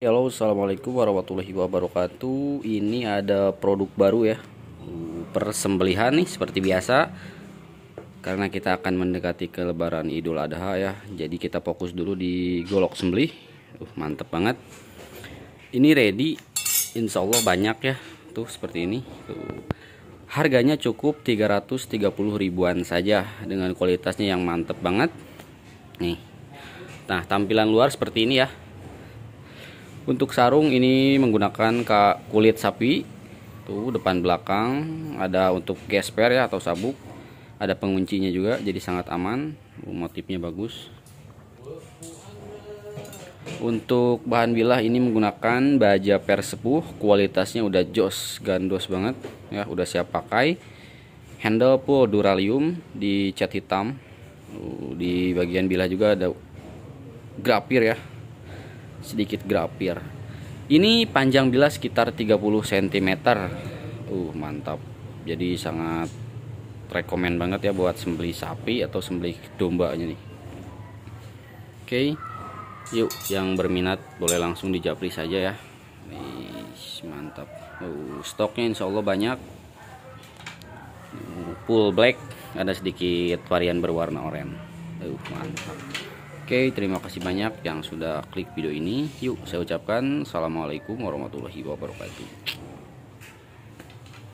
Halo assalamualaikum warahmatullahi wabarakatuh Ini ada produk baru ya Persembelihan nih seperti biasa Karena kita akan mendekati ke lebaran idul adha ya Jadi kita fokus dulu di golok sembelih uh, Mantep banget Ini ready Insya Allah banyak ya Tuh seperti ini Tuh. Harganya cukup 330 ribuan saja Dengan kualitasnya yang mantep banget Nih Nah tampilan luar seperti ini ya untuk sarung ini menggunakan kulit sapi. Tuh depan belakang ada untuk gesper ya atau sabuk. Ada penguncinya juga jadi sangat aman. Motifnya bagus. Untuk bahan bilah ini menggunakan baja persepuh, kualitasnya udah jos, gandos banget ya, udah siap pakai. Handle full duralium dicat hitam. Di bagian bilah juga ada grafir ya, sedikit grafir ini panjang bila sekitar 30 cm uh mantap jadi sangat rekomen banget ya buat sembelih sapi atau sembelih dombanya nih oke okay. yuk yang berminat boleh langsung dijapri saja ya Wih, mantap uh, stoknya insya Allah banyak full black ada sedikit varian berwarna oranye uh, mantap Oke, terima kasih banyak yang sudah klik video ini. Yuk, saya ucapkan Assalamualaikum warahmatullahi wabarakatuh.